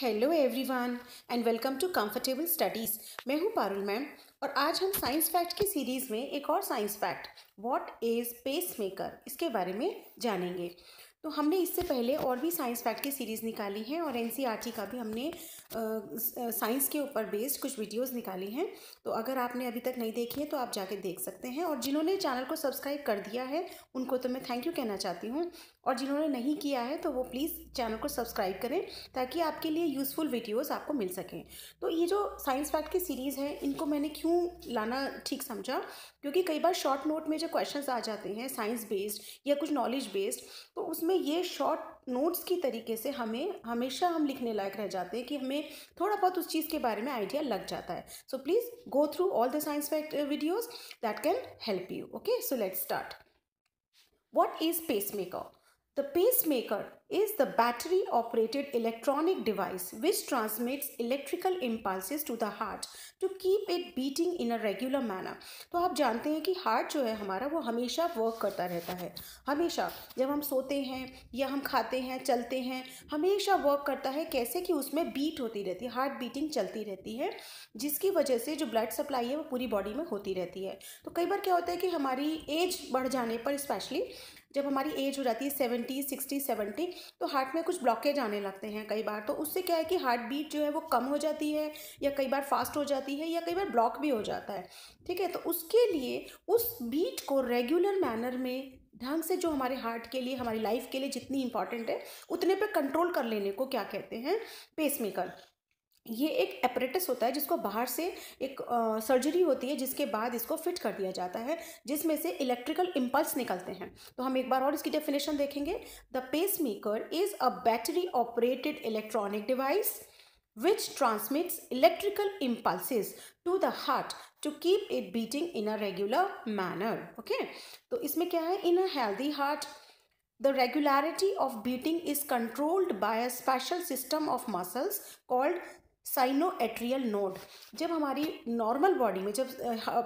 Hello everyone and welcome to comfortable studies मैं हूं Parul ma'am और आज हम साइंस फैक्ट की सीरीज़ में एक और science fact what is pacemaker इसके बारे में जानेंगे तो हमने इससे पहले और भी साइंस फैक्ट की सीरीज़ निकाली हैं और एन e का भी हमने साइंस के ऊपर बेस्ड कुछ वीडियोस निकाली हैं तो अगर आपने अभी तक नहीं देखी है तो आप जाके देख सकते हैं और जिन्होंने चैनल को सब्सक्राइब कर दिया है उनको तो मैं थैंक यू कहना चाहती हूँ और जिन्होंने नहीं किया है तो वो प्लीज़ चैनल को सब्सक्राइब करें ताकि आपके लिए यूज़फुल वीडियोज़ आपको मिल सकें तो ये जो साइंस फैक्ट की सीरीज़ है इनको मैंने क्यों लाना ठीक समझा क्योंकि कई बार शॉर्ट नोट में जो क्वेश्चन आ जाते हैं साइंस बेस्ड या कुछ नॉलेज बेस्ड तो उसमें उसमें ये शॉर्ट नोट्स की तरीके से हमें हमेशा हम लिखने लायक रह जाते हैं कि हमें थोड़ा बहुत उस चीज़ के बारे में आइडिया लग जाता है so please go through all the science fact videos that can help you okay so let start what pacemaker the pacemaker is the battery operated electronic device which transmits electrical impulses to the heart to keep it beating in a regular manner तो आप जानते हैं कि heart जो है हमारा वो हमेशा वर्क करता रहता है हमेशा जब हम सोते हैं या हम खाते हैं चलते हैं हमेशा वर्क करता है कैसे कि उसमें बीट होती रहती है हार्ट बीटिंग चलती रहती है जिसकी वजह से जो ब्लड सप्लाई है वो पूरी बॉडी में होती रहती है तो कई बार क्या होता है कि हमारी एज बढ़ जाने पर स्पेशली जब हमारी एज हो जाती है सेवेंटी सिक्सटी सेवेंटी तो हार्ट में कुछ ब्लॉकेज आने लगते हैं कई बार तो उससे क्या है कि हार्ट बीट जो है वो कम हो जाती है या कई बार फास्ट हो जाती है या कई बार ब्लॉक भी हो जाता है ठीक है तो उसके लिए उस बीट को रेगुलर मैनर में ढंग से जो हमारे हार्ट के लिए हमारी लाइफ के लिए जितनी इंपॉर्टेंट है उतने पर कंट्रोल कर लेने को क्या कहते हैं पेसमेकर ये एक एपरेटस होता है जिसको बाहर से एक आ, सर्जरी होती है जिसके बाद इसको फिट कर दिया जाता है जिसमें से इलेक्ट्रिकल इम्पल्स निकलते हैं तो हम एक बार और इसकी डेफिनेशन देखेंगे the pacemaker is a battery operated electronic device which transmits electrical impulses to the heart to keep it beating in a regular manner okay तो इसमें क्या है in a healthy heart The regularity of beating is controlled by a special system of muscles called sinoatrial node जब हमारी normal body में जब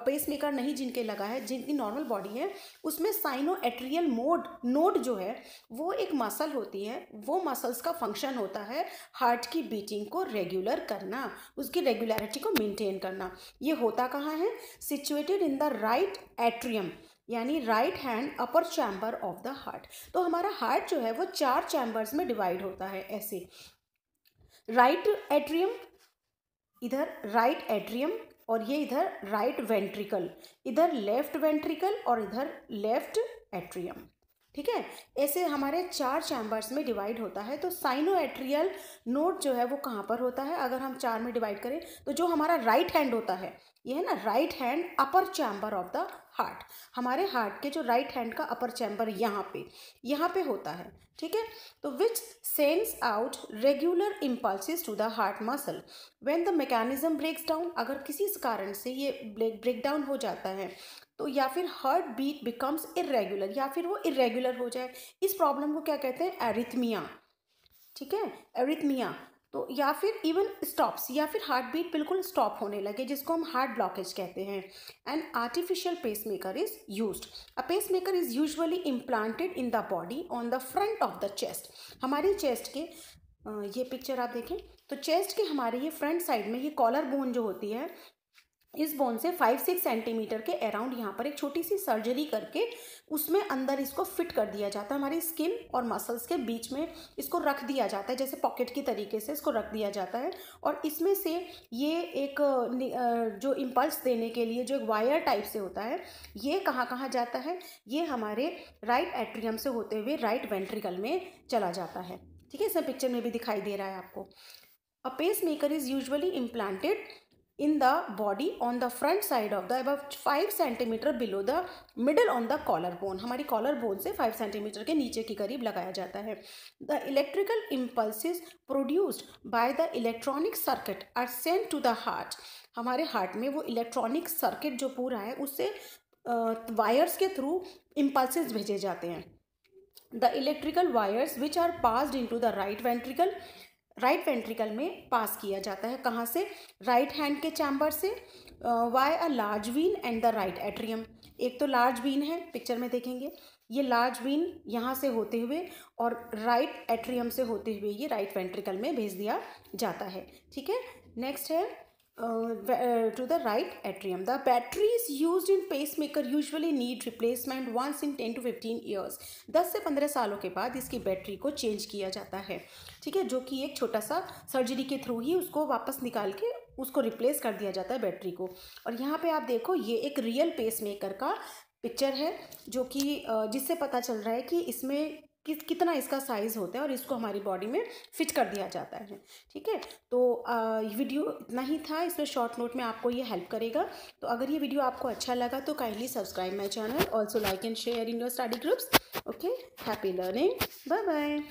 pace maker नहीं जिनके लगा है जिनकी नॉर्मल बॉडी है उसमें साइनोएट्रियल मोड नोड जो है वो एक मसल होती है वो मसल्स का फंक्शन होता है हार्ट की बीटिंग को रेगुलर करना उसकी रेगुलरिटी को मेंटेन करना ये होता कहाँ है situated in the right atrium यानी right hand upper chamber of the heart तो हमारा हार्ट जो है वो चार चैम्बर्स में डिवाइड होता है ऐसे राइट एट्रियम इधर राइट एट्रियम और ये इधर राइट वेंट्रिकल इधर लेफ्ट वेंट्रिकल और इधर लेफ्ट एट्रियम ठीक है ऐसे हमारे चार चैम्बर्स में डिवाइड होता है तो साइनोएट्रियल नोट जो है वो कहाँ पर होता है अगर हम चार में डिवाइड करें तो जो हमारा राइट हैंड होता है ये है ना right hand upper chamber of the heart हमारे हार्ट के जो राइट right हैंड का अपर चैम्बर यहाँ पे यहाँ पे होता है ठीक है तो which sends out regular impulses to the heart muscle when the mechanism breaks down अगर किसी कारण से ये ब्रेक डाउन हो जाता है तो या फिर हार्ट बीट बिकम्स इरेगुलर या फिर वो इरेगुलर हो जाए इस प्रॉब्लम को क्या कहते हैं एरिथमिया ठीक है एरिथमिया तो या फिर इवन स्टॉप्स या फिर हार्ट बीट बिल्कुल स्टॉप होने लगे जिसको हम हार्ट ब्लॉकेज कहते हैं and artificial pacemaker is use a pacemaker is usually implanted in the body on the front of the chest हमारी चेस्ट के ये पिक्चर आप देखें तो चेस्ट के हमारे ये फ्रंट साइड में ये कॉलर बोन जो होती है इस बोन से फाइव सिक्स सेंटीमीटर के अराउंड यहाँ पर एक छोटी सी सर्जरी करके उसमें अंदर इसको फिट कर दिया जाता है हमारी स्किन और मसल्स के बीच में इसको रख दिया जाता है जैसे पॉकेट की तरीके से इसको रख दिया जाता है और इसमें से ये एक जो इम्पल्स देने के लिए जो एक वायर टाइप से होता है ये कहाँ कहाँ जाता है ये हमारे राइट एट्रियम से होते हुए राइट वेंट्रिकल में चला जाता है ठीक है इसमें पिक्चर में भी दिखाई दे रहा है आपको a pacemaker is usually implanted in the body on the front side of the above five centimetre below the middle on the collar bone हमारी कॉलर बोन से फाइव सेंटीमीटर के नीचे के करीब लगाया जाता है the electrical impulses produced by the electronic circuit are sent to the heart हमारे हार्ट में वो इलेक्ट्रॉनिक सर्किट जो पूरा है उससे वायर्स के थ्रू इम्पल्सिस भेजे जाते हैं the electrical wires which are passed in to the right ventricle right ventricle में पास किया जाता है कहाँ से राइट हैंड के चैम्बर से via a large vein and the right atrium एक तो लार्ज वीन है पिक्चर में देखेंगे ये लार्ज वीन यहाँ से होते हुए और राइट एट्रियम से होते हुए ये राइट वेंट्रिकल में भेज दिया जाता है ठीक है नेक्स्ट है Uh, uh, to the right atrium. The batteries used in pacemaker usually need replacement once in 10 to 15 years. 10 से 15 सालों के बाद इसकी बैटरी को चेंज किया जाता है ठीक है जो कि एक छोटा सा सर्जरी के थ्रू ही उसको वापस निकाल के उसको रिप्लेस कर दिया जाता है बैटरी को और यहाँ पे आप देखो ये एक रियल पेसमेकर का पिक्चर है जो कि uh, जिससे पता चल रहा है कि इसमें किस कितना इसका साइज़ होता है और इसको हमारी बॉडी में फिट कर दिया जाता है ठीक है तो ये वीडियो इतना ही था इसमें शॉर्ट नोट में आपको ये हेल्प करेगा तो अगर ये वीडियो आपको अच्छा लगा तो kindly subscribe my channel also like and share in your study groups okay happy learning bye bye